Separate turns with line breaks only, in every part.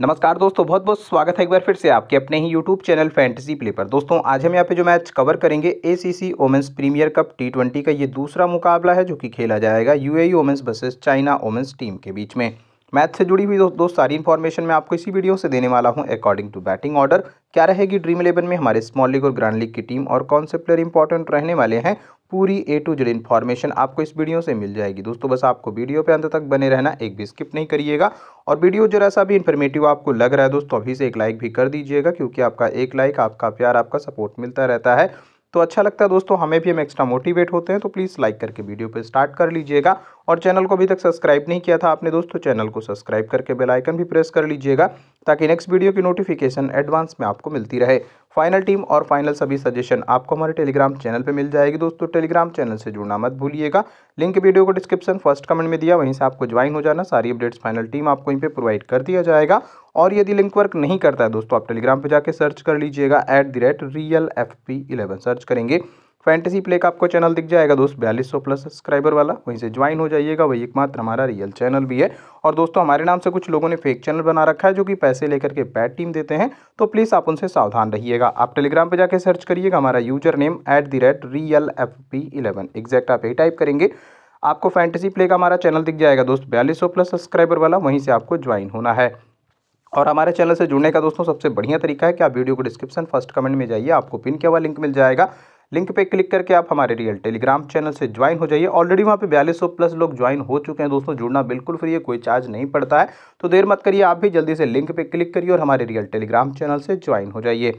नमस्कार दोस्तों बहुत बहुत स्वागत है एक बार फिर से आपके अपने ही यूट्यूब चैनल फैंटेसी प्ले पर दोस्तों आज हम यहाँ पे जो मैच कवर करेंगे ACC women's premier cup T twenty का ये दूसरा मुकाबला है जो कि खेला जाएगा UAE women's versus China women's team के बीच में मैच से जुड़ी हुई दोस्तों दो सारी इन्फॉर्मेशन मैं आपको इसी वीडियो से देने वाला हूँ अकॉर्डिंग टू बैटिंग ऑर्डर क्या रहेगी ड्रीम इलेवन में हमारे स्मॉल लीग और ग्रांड लीग की टीम और कौन से प्लेयर इंपॉर्टेंट रहने वाले हैं पूरी ए टू जेड इन्फॉर्मेशन आपको इस वीडियो से मिल जाएगी दोस्तों बस आपको वीडियो पे अंत तक बने रहना एक भी स्किप नहीं करिएगा और वीडियो जरा सा भी इन्फॉर्मेटिव आपको लग रहा है दोस्तों अभी से एक लाइक भी कर दीजिएगा क्योंकि आपका एक लाइक आपका प्यार आपका सपोर्ट मिलता रहता है तो अच्छा लगता है दोस्तों हमें भी हम एक्स्ट्रा मोटिवेट होते हैं तो प्लीज़ लाइक करके वीडियो पे स्टार्ट कर लीजिएगा और चैनल को अभी तक सब्सक्राइब नहीं किया था आपने दोस्तों चैनल को सब्सक्राइब करके बेल आइकन भी प्रेस कर लीजिएगा ताकि नेक्स्ट वीडियो की नोटिफिकेशन एडवांस में आपको मिलती रहे फाइनल टीम और फाइनल सभी सजेशन आपको हमारे टेलीग्राम चैनल पे मिल जाएगी दोस्तों टेलीग्राम चैनल से जुड़ना मत भूलिएगा लिंक वीडियो को डिस्क्रिप्शन फर्स्ट कमेंट में दिया वहीं से आपको ज्वाइन हो जाना सारी अपडेट्स फाइनल टीम आपको इन पर प्रोवाइड कर दिया जाएगा और यदि लिंक वर्क नहीं करता है दोस्तों आप टेलीग्राम पर जाकर सर्च कर लीजिएगा at rate real F P eleven search करेंगे फैंटेसी प्ले का आपको चैनल दिख जाएगा दोस्त बयालीस सौ प्लस सब्सक्राइबर वाला वहीं से ज्वाइन हो जाइएगा वही एकमात्र हमारा रियल चैनल भी है और दोस्तों हमारे नाम से कुछ लोगों ने फेक चैनल बना रखा है जो कि पैसे लेकर के बैड टीम देते हैं तो प्लीज़ आप उनसे सावधान रहिएगा आप टेलीग्राम पर जाकर सर्च करिएगा हमारा user name at the rate real F P eleven exact आप यही टाइप करेंगे आपको फैंटेसी प्ले का हमारा चैनल दिख जाएगा दोस्त बयालीस सौ प्लस सब्सक्राइबर वाला वहीं से आपको ज्वाइन होना है और हमारे चैनल से जुड़ने का दोस्तों सबसे बढ़िया तरीका है कि आप वीडियो को डिस्क्रिप्शन फर्स्ट कमेंट में जाइए आपको पिन के हुआ लिंक मिल जाएगा लिंक पे क्लिक करके आप हमारे रियल टेलीग्राम चैनल से ज्वाइन हो जाइए ऑलरेडी वहाँ पे बयालीस प्लस लोग ज्वाइन हो चुके हैं दोस्तों जुड़ना बिल्कुल फ्री है कोई चार्ज नहीं पड़ता है तो देर मत करिए आप भी जल्दी से लिंक पे क्लिक करिए और हमारे रियल टेलीग्राम चैनल से ज्वाइन हो जाइए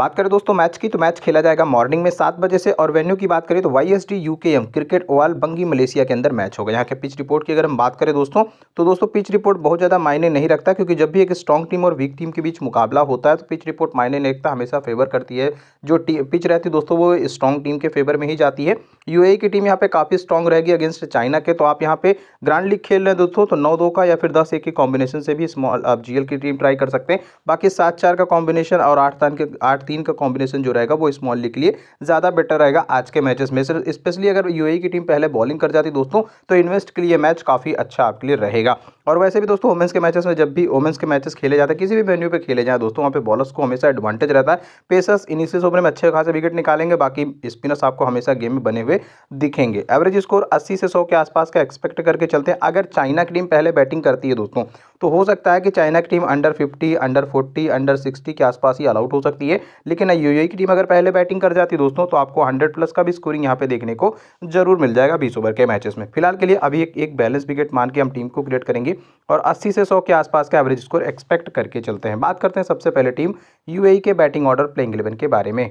बात करें दोस्तों मैच की तो मैच खेला जाएगा मॉर्निंग में सात बजे से और वेन्यू की बात करें तो Y S D U K M cricket oval Bangi Malaysia के अंदर मैच होगा यहाँ के पिच रिपोर्ट की अगर हम बात करें दोस्तों तो दोस्तों पिच रिपोर्ट बहुत ज़्यादा मायने नहीं रखता क्योंकि जब भी एक स्ट्रॉन्ग टीम और वीक टीम के बीच मुकाबला होता है तो पिच रिपोर्ट मायने नहीं रखता हमेशा फेवर करती है जो पिच रहती है दोस्तों वो स्ट्रॉन्ग टीम के फेवर में ही जाती है यू e की टीम यहाँ पे काफ़ी स्ट्रॉन्ग रहेगी अगेंस्ट चाइना के तो आप यहाँ पर ग्रांड लीग खेल रहे हैं दोस्तों तो नौ दो का या फिर दस एक के कॉम्बिनेशन से भी स्मॉल आप जी की टीम ट्राई कर सकते हैं बाकी सात चार का कॉम्बिनेशन और आठ तन के आठ तीन का कॉम्बिनेशन जो रहेगा वो स्मॉल लीग के लिए ज़्यादा बेटर रहेगा आज के मैचेस में स्पेशली अगर यू की टीम पहले बॉलिंग कर जाती दोस्तों तो इन्वेस्ट के लिए मैच काफ़ी अच्छा आपके लिए रहेगा और वैसे भी दोस्तों वुमेंस के मैचेस में जब भी वुमेंस के मैचेस खेले जाते हैं किसी भी वेन्यू पर खेले जाए दोस्तों वहाँ पे बॉलर्स को हमेशा एडवांटेज रहता है पेसर्स इनिशियस ओवर में अच्छे खासे विकेट निकालेंगे बाकी स्पिनर्स आपको हमेशा गेम में बने हुए दिखेंगे एवरेज स्कोर अस्सी से सौ के आसपास का एक्सपेक्ट करके चलते हैं अगर चाइना की टीम पहले बैटिंग करती है दोस्तों तो हो सकता है कि चाइना की team under fifty under forty under sixty के आसपास ही अलाउट हो सकती है लेकिन यूएई e की टीम अगर पहले बैटिंग कर जाती दोस्तों तो आपको हंड्रेड प्लस का भी स्कोरिंग यहाँ पे देखने को जरूर मिल जाएगा बीस ओवर के मैचेस में फिलहाल के लिए अभी एक, एक बैलेंस विकेट मान के हम टीम को क्रिएट करेंगे और अस्सी से सौ के आसपास का एवरेज स्कोर एक्सपेक्ट करके चलते हैं बात करते हैं सबसे पहले टीम यू e के बैटिंग ऑर्डर प्लेइंग इलेवन के बारे में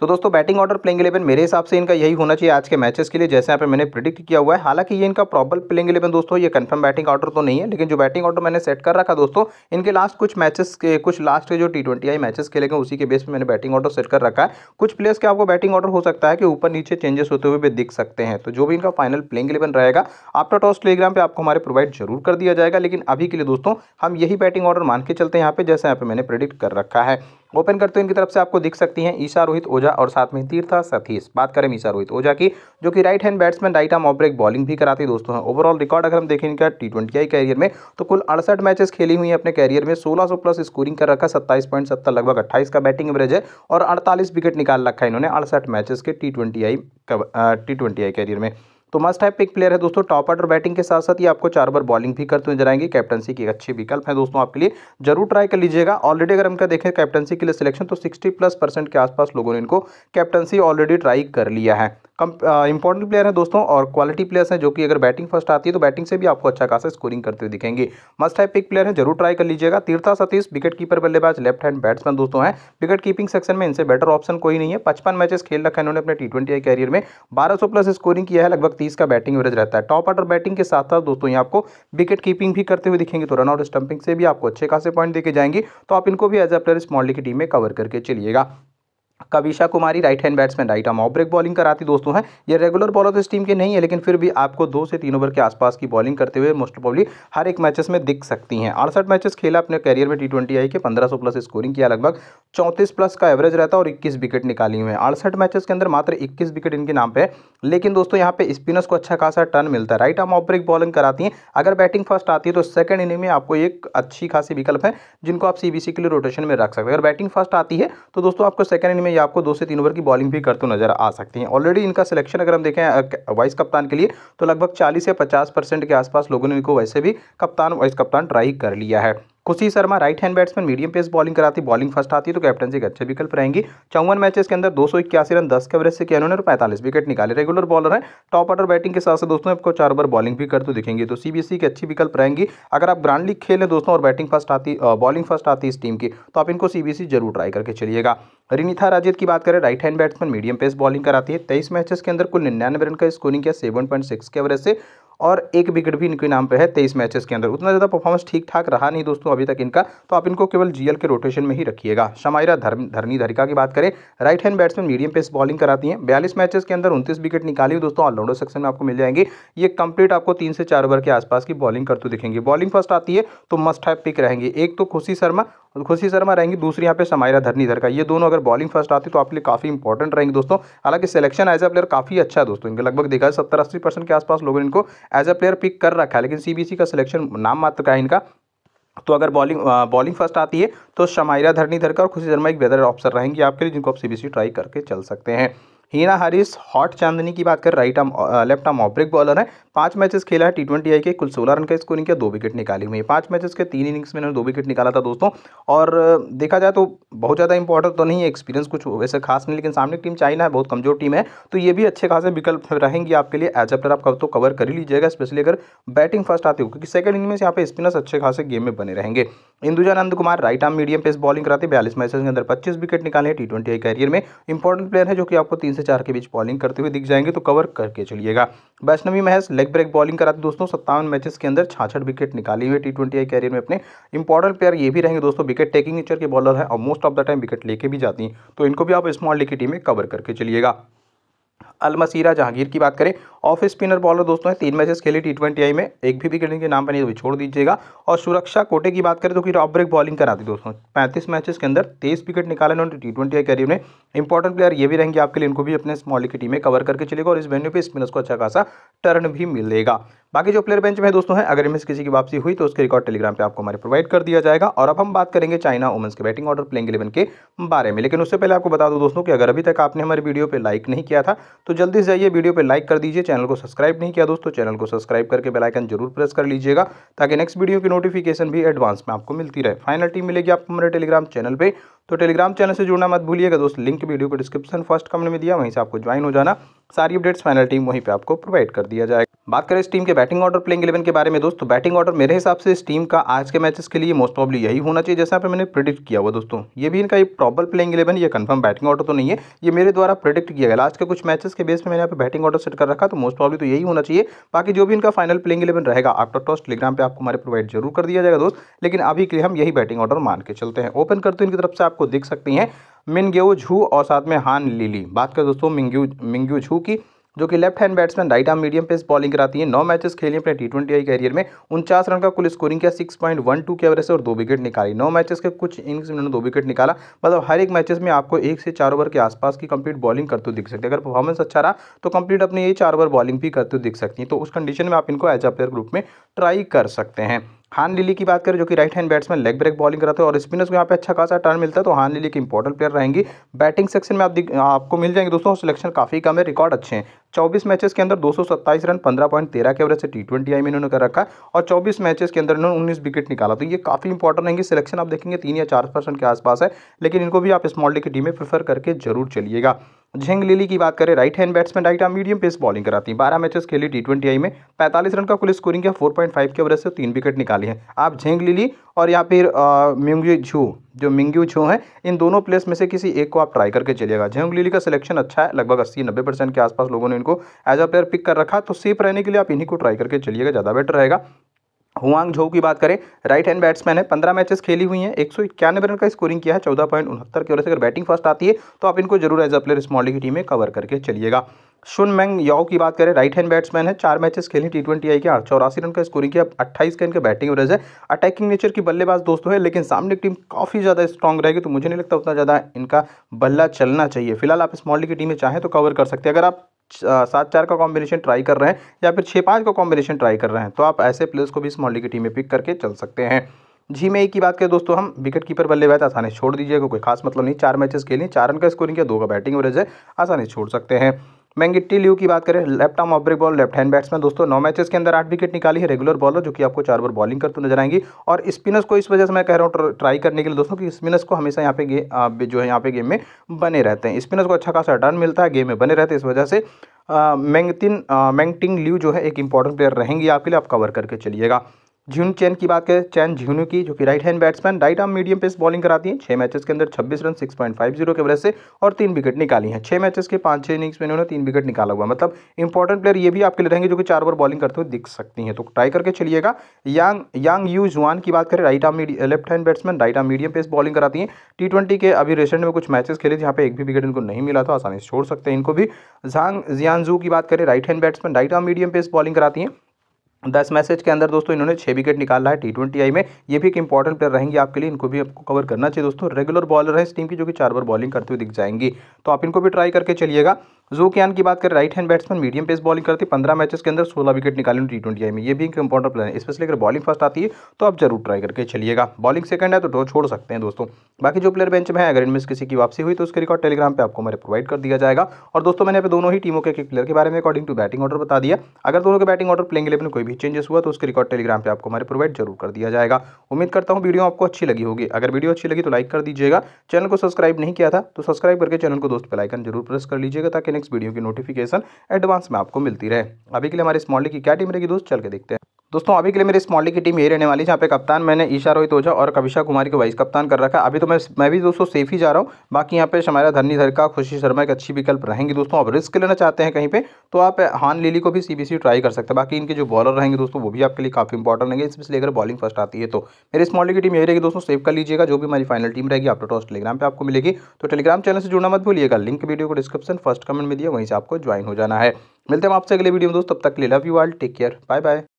तो दोस्तों बैटिंग ऑर्डर प्लेइंग इलेवन मेरे हिसाब से इनका यही होना चाहिए आज के मैचेस के लिए जैसे यहाँ पे मैंने प्रिडिक्ट किया हुआ है हालांकि ये इनका प्रॉबल प्लेइंग इलेवन दोस्तों ये कंफर्म बैटिंग ऑर्डर तो नहीं है लेकिन जो बैटिंग ऑर्डर मैंने सेट कर रखा दोस्तों इनके लास्ट कुछ मैचेस के कुछ लास्ट के जो टी ट्वेंटी आई मैचेस खेले गए उसी के बेस पर मैंने बैटिंग ऑर्डर सेट कर रखा है कुछ प्लेयर्स के आपको बैटिंग ऑर्डर हो सकता है कि ऊपर नीचे चेंजेस होते हुए भी दिख सकते हैं तो जो भी इनका फाइनल प्लेइंग इलेवन रहेगा आपका टॉस टेलीग्राम पर आपको हमारे प्रोवाइड जरूर कर दिया जाएगा लेकिन अभी के लिए दोस्तों हम यही बैटिंग ऑर्डर मान के चलते हैं यहाँ पे जैसे यहाँ पे मैंने प्रिडिक्ट कर रखा है ओपन करते तो हैं इनकी तरफ से आपको दिख सकती हैं ईशा रोहित ओझा और साथ में तीर्था सतीश बात करें ईशा रोहित ओझा की जो कि right hand batsman right arm off break bowling भी कराती दोस्तों ओवरऑल रिकॉर्ड अगर हम देखें इनका टी ट्वेंटी कैरियर में तो कुल अड़सठ मैचेस खेली हुई है अपने कैरियर में सोलह प्लस स्कोरिंग कर रखा सत्ताईस लगभग अट्ठाईस का बैटिंग एवरेज है और अड़तालीस विकेट निकाल रखा है इन्होंने अड़सठ मैचेस के T twenty T twenty career में तो मस्ट है पिक प्लेयर है दोस्तों टॉप ऑर्डर बैटिंग के साथ साथ ये आपको चार बार बॉलिंग भी करते हुए जाएंगे कैप्टनसी की अच्छे विकल्प है दोस्तों आपके लिए जरूर ट्राई कर लीजिएगा ऑलरेडी अगर हम क्या देखें कैप्टनसी के लिए सिलेक्शन तो सिक्सटी प्लस परसेंट के आसपास लोगों ने इनको कैप्टनसी ऑलरेडी ट्राई कर लिया है कम इंपॉर्टेंट प्लेयर है दोस्तों और क्वालिटी प्लेयर्स हैं जो कि अगर बैटिंग फर्स्ट आती है तो बैटिंग से भी आपको अच्छा खासा स्कोरिंग करते हुए दिखेंगे मस्ट है पिक प्लेयर है जरूर ट्राई कर लीजिएगा तीर्था सतीश विकेट कीपर बल्लेबाज लेफ्ट हैंड बैट्समैन दोस्तों हैं विकेट कीपिंग सेक्शन में इनसे बेटर ऑप्शन कोई नहीं है पचपन मैचेस खेल रखा है इन्होंने अपने टी ट्वेंटी कैरियर में बारह प्लस स्कोरिंग किया है लगभग तीस का बैटिंग एवरेज रहता है टॉप ऑर्डर बैटिंग के साथ साथ दोस्तों ये आपको विकेट कीपिंग भी करते हुए दिखेंगे तो रन आउट स्टंपिंग से भी आपको अच्छे खासे पॉइंट देखे जाएंगे तो आप इनको भी as a player small league की टीम में कवर करके चलिएगा Kavisha Kumari right hand batsman right arm off break bowling कराती दोस्तों हैं ये रेगुलर बॉलर तो इस टीम के नहीं है लेकिन फिर भी आपको दो से तीन ओवर के आसपास की बॉलिंग करते हुए मोस्ट प्रॉब्ली हर एक मैचेस में दिख सकती हैं अड़सठ मैचेस खेला अपने करियर में टी ट्वेंटी आई के पंद्रह प्लस स्कोरिंग किया लगभग चौंतीस प्लस का एवरेज रहता है और इक्कीस विकेट निकाली हुई है अड़सठ मैचेस के अंदर मात्र इक्कीस विकेट इनके नाम पर लेकिन दोस्तों यहाँ पे स्पिनर्स को अच्छा खासा टर्न मिलता है right arm off break bowling कराती हैं अगर बैटिंग फर्स्ट आती है तो सेकंड इनिंग में आपको एक अच्छी खासी विकल्प है जिनको आप सी के लिए रोटेशन में रख सकते हैं अगर बैटिंग फर्स्ट आती है तो दोस्तों आपको सेकंड इनिंग में ये आपको दो से तीन ओवर की बॉलिंग भी करते नजर आ सकती हैं ऑलरेडी इनका सिलेक्शन अगर हम देखें वाइस कप्तान के लिए तो लगभग चालीस से पचास परसेंट के आसपास लोगों ने इनको वैसे भी कप्तान वाइस कप्तान ट्राई कर लिया है Khushi Sharma right hand batsman medium pace bowling कराती बॉलिंग फर्स्ट आती है तो कैप्टनसी तो तो e के अच्छे विकल्प रहेंगी चौवन मैचेस के अंदर दो रन दस के से किया उन्होंने और पैंतालीस विकेट निकाले रेगुलर बॉलर है टॉप ऑर्डर बैटिंग के साथ साथ दोस्तों आपको चार ओवर बॉलिंग भी करते दिखेंगे तो सीबीएसई की अच्छी विकल्प रहेंगी अगर आप ग्रांड लीग खेलें दोस्तों और बैटिंग फर्स्ट आती बॉलिंग फर्स्ट आती इस टीम की तो आप इनको सीबीएसई e जरूर ट्राई करके चलिएगा रिनीथा राजित की बात करें right hand batsman medium pace bowling कराती है तेईस मैचेस के अंदर कुल निन्यानवे रन का स्कोरिंग किया सेवन पॉइंट सिक्स के एवरेज से और एक विकेट भी इनके नाम पे है तेईस मैचेस के अंदर उतना ज़्यादा परफॉर्मेंस ठीक ठाक रहा नहीं दोस्तों अभी तक इनका तो आप इनको केवल जीएल के रोटेशन में ही रखिएगा शमायरा धर्म धरनी धरिका की बात करें right hand batsman medium pace bowling कराती हैं बयालीस मैचेस के अंदर उनतीस विकेट निकाली हुई दोस्तों ऑलराउंडर सेक्शन में आपको मिल जाएंगे ये कंप्लीट आपको तीन से चार ओवर के आसपास की बॉलिंग करते दिखेंगे बॉलिंग फर्स्ट आती है तो मस्ट हैव पिक रहेंगे एक तो खुशी शर्मा खुशी शर्मा रहेंगी दूसरी यहाँ पे समायरा धरनीधर का ये दोनों अगर बॉलिंग फर्स्ट आती तो आपके लिए काफ़ी इंपॉर्टेंट रहेंगे दोस्तों हालांकि सिलेक्शन एज ए प्लेयर काफ़ी अच्छा है दोस्तों इनके लगभग देखा है सत्तर अस्सी परसेंट के आसपास लोगों ने इनको एज अ प्लेयर पिक कर रखा है लेकिन सीबीसी का सिलेक्शन नाम मात्र का है इनका तो अगर बॉलिंग बॉलिंग फर्स्ट आती है तो शमायरा धरनी धरकर और खुशी शर्मा एक बेहतर ऑप्शन रहेंगी आपके लिए जिनको आप सी ट्राई करके चल सकते हैं हीना हारिस हॉट चांदनी की बात करें right arm left arm off break bowler है पांच मैचेस खेला है टी ट्वेंटी आई के कुल सोलह रन का स्कोरिंग किया दो विकेट निकाली हुई है पांच मैचेस के तीन इनिंग्स में दो विकेट निकाला था दोस्तों और देखा जाए तो बहुत ज़्यादा इंपॉर्टेंट तो नहीं है एक्सपीरियंस कुछ वैसे खास नहीं लेकिन सामने टीम चाइना है बहुत कमजोर टीम है तो ये भी अच्छे खासे विकल्प रहेंगे आपके लिए एज अपर आप कब तो कवर कर ही लीजिएगा स्पेशली अगर बैटिंग फर्स्ट आती हो क्योंकि सेकंड में यहाँ पे स्पिनर्स अच्छे खासे गेम में बने रहेंगे Indujanand Kumar right arm medium pace bowling कराते बयालीस मैचेस के अंदर पच्चीस विकेट निकाले टी ट्वेंटी कैरियर में इंपॉर्टेंट प्लेयर है जो कि आपको तीन से चार के बीच बॉलिंग करते हुए दिख जाएंगे तो कवर करके चलिएगा Vaishnavi Mahesh leg break bowling कराते दोस्तों सत्तावन मैचेस के अंदर छाछठ विकेट निकाली हुई टी ट्वेंटी कैरियर में अपने इंपॉर्टेंट प्लेयर ये भी रहेंगे दोस्तों विकेट टेकिंग नेचर के बॉलर है और most of the time wicket लेके भी जाती हैं तो इनको भी आप स्मॉल डी की टीम में कवर करके चलिएगा अलमसीरा जहांगीर की बात करें ऑफ स्पिनर बॉलर दोस्तों हैं तीन मैचेस खेले टी ट्वेंटी आई में एक भी विकेट इनके नाम पर नहीं तो छोड़ दीजिएगा और सुरक्षा कोटे की बात करें तो फिर टॉप ब्रेक बॉलिंग कराती दोस्तों पैंतीस मैचेस के अंदर तेईस विकेट निकाले उन्होंने टी ट्वेंटी आई करियर में इंपॉर्टेंट प्लेयर ये भी रहेंगे आपके लिए इनको भी अपने स्मॉल की टीम में कवर करके चलेगा और इस वेन्यू पर स्पिनर्स को अच्छा खासा टर्न भी मिलेगा बाकी जो प्लेयर बेंच में दोस्तों है अगर इनमें किसी की वापसी हुई तो उसके रिकॉर्ड टेलीग्राम पर आपको हमारे प्रोवाइड कर दिया जाएगा और अब हम बात करेंगे चाइना वुमेंस के बैटिंग ऑर्डर प्लेइंग इलेवन के बारे में लेकिन उससे पहले आपको बता दो दोस्तों कि अगर अभी तक आपने हमारे वीडियो पर लाइक नहीं किया था तो जल्दी से जाइए वीडियो पर लाइक कर दीजिए चैनल को सब्सक्राइब नहीं किया दोस्तों चैनल को सब्सक्राइब करके बेलाइकन जरूर प्रेस कर लीजिएगा ताकि नेक्स्ट वीडियो की नोटिफिकेशन भी एडवांस में आपको मिलती रहे फाइनल टीम मिलेगी आपको हमारे टेलीग्राम चैनल पर तो टेलीग्राम चैनल से जुड़ना मत भूलिएगा दोस्त लिंक वीडियो को डिस्क्रिप्शन फर्स्ट कमेंट में दिया वहीं से आपको ज्वाइन हो जाना सारी अपडेट्स फाइनल टीम वहीं पे आपको प्रोवाइड कर दिया जाएगा बात करें इस टीम के बैटिंग ऑर्डर प्लेइंग इलेवन के बारे में दोस्तों बैटिंग ऑर्डर मेरे हिसाब से इस टीम का आज के मैचेस के लिए मोस्ट प्रॉब्ली यही होना चाहिए जैसा पे मैंने प्रिडिक्ट किया हुआ दोस्तों ये भी इनका एक प्रॉबल प्लेइंग इलेवन ये कंफर्म बैटिंग ऑर्डर तो नहीं है ये मेरे द्वारा प्रिडिक्ट किया गया आज के कुछ मैचेस के बेस में मैंने यहाँ पर बैटिंग ऑर्डर सेट कर रखा तो मोस्ट प्रॉब्ली तो यही होना चाहिए बाकी जो भी इनका फाइनल प्लेइंग इलेवन रहेगा आफ्टर टॉस टेलीग्राम पर आपको हमारे प्रोवाइड जरूर कर दिया जाएगा दोस्त लेकिन अभी के लिए हम यही बैटिंग ऑर्डर मान के चलते हैं ओपन करते हैं इनकी तरफ से आपको दिख सकती हैं मिनग्यू झू और साथ में हान लीली बात करें दोस्तों मिंग्यू मिंग्यू झू की जो कि left hand batsman right arm medium pace bowling कराती है नौ मैचेस खेले अपने टी ट्वेंटी आई कैरियर में उनचास रन का कुल स्कोरिंग किया सिक्स पॉइंट वन टू के एवरेज से और दो विकेट निकाली नौ मैचेस के कुछ इनिंग्स में दो विकेट निकाला मतलब हर एक मैचेस में आपको एक से चार ओवर के आसपास की कंप्लीट बॉलिंग करते हुए दिख सकती है अगर परफॉर्मेंस अच्छा रहा तो कंप्लीट अपने ये चार ओवर बॉलिंग भी करते हुए दिख सकती है तो उस कंडीशन में आप इनको एज अ प्लेयर ग्रुप में ट्राई कर सकते हैं हान लिली की बात करें जो कि right hand batsman leg break bowling कराते हैं और स्पिनर्स को यहाँ पे अच्छा खासा टर्न मिलता है तो हान लिली की इंपॉर्टेंट प्लेयर रहेंगी बैटिंग सेक्शन में आप आपको मिल जाएंगे दोस्तों सिलेक्शन काफ़ी कम है रिकॉर्ड अच्छे हैं चौबीस मैचेस के अंदर दो रन पंद्रह पॉइंट तेरह के एवरेज से टी ट्वेंटी आई में इन्होंने कर रखा है और चौबीस मैचेस के अंदर इन्होंने उन्नीस विकेट निकाला तो ये काफ़ी इंपॉर्टेंट रहेंगे सिलेक्शन आप देखेंगे तीन या चार परसेंट के आसपास है लेकिन इनको भी आप स्मॉल डी की टीम में प्रेफर करके जरूर चलिएगा झेंग लिली की बात करें right hand batsman right arm medium pace bowling कराती हैं बारह मैचेस खेली टी ट्वेंटी आई में पैंतालीस रन का कुल स्कोरिंग है फोर पॉइंट फाइव के एवरेज से तीन विकेट निकाली है आप झेंग लिली और या फिर मिंग्यू झू जो मिंग्यू झू हैं इन दोनों प्लेस में से किसी एक को आप ट्राई करके चलिएगा झेंग लिली का सिलेक्शन अच्छा है लगभग अस्सी नब्बे परसेंट के आसपास लोगों ने इनको एज अ प्लेयर पिक कर रखा तो सेफ रहने के लिए आप इन्हीं को ट्राई करके चलिएगा ज़्यादा बेटर रहेगा हुआंग झो की बात करें राइट हैंड बैट्समैन है पंद्रह मैचेस खेली हुई हैं एक सौ इक्यानवे रन का स्कोरिंग किया है चौदह पॉइंट उनहत्तर की ओर से अगर बैटिंग फर्स्ट आती है तो आप इनको जरूर एज अ प्लेयर स्मॉल की टीम में कवर करके चलिएगा शुन मैंग याओ की बात करें राइट हैंड बैट्समैन है चार मैचेस खेले टी ट्वेंटी आई के आठ चौरासी रन का स्कोरिंग किया अट्ठाईस का इनका बैटिंग ओवरेज है अटैकिंग नेचर की बल्लेबाज दोस्तों है लेकिन सामने की टीम काफ़ी ज़्यादा स्ट्रॉग रहेगी तो मुझे नहीं लगता उतना ज़्यादा इनका बल्ला चलना चाहिए फिलहाल आप स्मॉल लीग की टीम में चाहें तो कवर कर सकते हैं अगर आप सात चार का कॉम्बिनेशन ट्राई कर रहे हैं या फिर छः पाँच का कॉम्बिनेशन ट्राई कर रहे हैं तो आप ऐसे प्लेयर्स को भी इस मॉडल की टीम में पिक करके चल सकते हैं जी मैं एक ही बात करें दोस्तों हम विकेट कीपर बल्लेबाज आसानी छोड़ दीजिएगा कोई खास मतलब नहीं चार मैचेस खेलें चार रन का स्कोरिंग या दो का बैटिंग एवरेज है आसानी छोड़ सकते हैं टी ल्यू की बात करें left arm off ball left hand batsman दोस्तों नौ मैचेस के अंदर आठ विकेट निकाली है रेगुलर बॉलर जो कि आपको चार बार बॉलिंग करते नजर आएंगी और स्पिनर्स को इस वजह से मैं कह रहा हूँ ट्राई करने के लिए दोस्तों कि स्पिनर्स को हमेशा यहाँ पे जो है यहाँ पे गेम में बने रहते हैं स्पिनर्स को अच्छा खासा रिटर्न मिलता है गेम में बने रहते हैं इस वजह से मैंगतिन मैंगटिंग ल्यू जो है एक इंपॉर्टेंट प्लेयर रहेंगी आपके लिए आप कवर करके चलिएगा झुन चैन की बात करें चैन झुनू की जो कि right hand batsman right arm medium pace bowling कराती हैं छह मैचेस के अंदर 26 रन 6.50 के वजह से और तीन विकेट निकाली हैं छह मैचेस के पांच छह इनिंग्स में इन्होंने तीन विकेट निकाला हुआ मतलब इंपॉर्टेंट प्लेयर ये भी आपके लिए रहेंगे जो कि चार ओवर बॉलिंग करते हुए दिख सकती हैं तो ट्राई करके चलिएगा यांग यांग यू जुआन की बात करें right arm left hand batsman right arm medium pace bowling कराती हैं टी के अभी रिसेंट में कुछ मैचेस खेले जहाँ पे एक भी विकेट इनको नहीं मिला था आसानी से छोड़ सकते हैं इनको भी झांग जियानजू की बात करें right hand batsman right arm medium pace bowling कराती हैं दस मैसेज के अंदर दोस्तों इन्होंने छः विकेट निकाला है टी ट्वेंटी आई में ये भी एक इंपॉर्टेंट प्लेयर रहेंगे आपके लिए इनको भी आपको कवर करना चाहिए दोस्तों रेगुलर बॉलर है इस टीम की जो कि चार बार बॉलिंग करते हुए दिख जाएंगी तो आप इनको भी ट्राई करके चलिएगा जो कियान की बात करें right hand batsman medium pace bowling करती है पंद्रह मैचेस के अंदर सोलह विकेट निकाले टी ट्वेंटी आई में ये भी एक इंपॉर्टेंट प्लान है स्पेशली अगर बॉलिंग फर्स्ट आती है तो आप जरूर ट्राई करके चलिएगा बॉलिंग सेकंड है तो छोड़ सकते हैं दोस्तों बाकी जो प्लेयर बेंच में है अगर इनमें किसी की वापसी हुई तो उसके रिकॉर्ड टेलीग्राम पर आपको हमारे प्रोवाइड कर दिया जाएगा और दोस्तों मैंने अपने दोनों ही टीमों के प्लेयर के बारे में अकॉर्डिंग टू बैटिंग ऑर्डर बता दिया अगर दोनों के बैटिंग ऑर्डर प्लेंग इलेवन में कोई भी चेंजेस हुआ तो उसके रिकॉर्ड टेलीग्राम पर आपको हमारे प्रोवाइड जरूर कर दिया जाएगा उम्मीद करता हूँ वीडियो आपको अच्छी लगी होगी अगर वीडियो अच्छी लगी तो लाइक कर दीजिएगा चैनल को सब्सक्राइब नहीं किया था तो सब्सक्राइब करके चैनल को दोस्त पर लाइकन जरूर प्रेस कर लीजिएगा ताकि नेक्स्ट वीडियो की नोटिफिकेशन एडवांस में आपको मिलती रहे अभी के लिए हमारे स्मॉल की क्या टीम रहेगी दोस्त चल के देखते हैं दोस्तों अभी के लिए मेरी स्मॉली की टीम यही रहने वाली है जहाँ पे कप्तान मैंने ईशा रोहित ओझा और कविशा कुमारी को वाइस कप्तान कर रखा है अभी तो मैं मैं भी दोस्तों सेफ ही जा रहा हूँ बाकी यहाँ पे शमारा धर का खुशी शर्मा एक अच्छी विकल्प रहेंगी दोस्तों आप रिस्क लेना चाहते हैं कहीं पर तो आप हान लिली को भी सी ट्राई कर सकते हैं बाकी इनके जो बॉलर रहेंगे दोस्तों वो भी आपके लिए काफ़ी इंपॉर्टेंट रहेंगे इसलिए अगर बॉलिंग फर्स्ट आती है तो मेरी स्मॉली की टीम यही रहेगी दोस्तों सेव कर लीजिएगा जो भी हमारी फाइनल टीम रहेगी आप टोस्ट टेलीग्राम पर आपको मिलेगी तो टेलीग्राम चैनल से जुड़ना मत भूलिएगा लिंक वीडियो को डिस्क्रिप्शन फर्स्ट कमेंट में दिया वहीं से आपको ज्वाइन हो जाना है मिलते हैं आपसे अगले वीडियो में दोस्तों तब तक ले love you all take care bye bye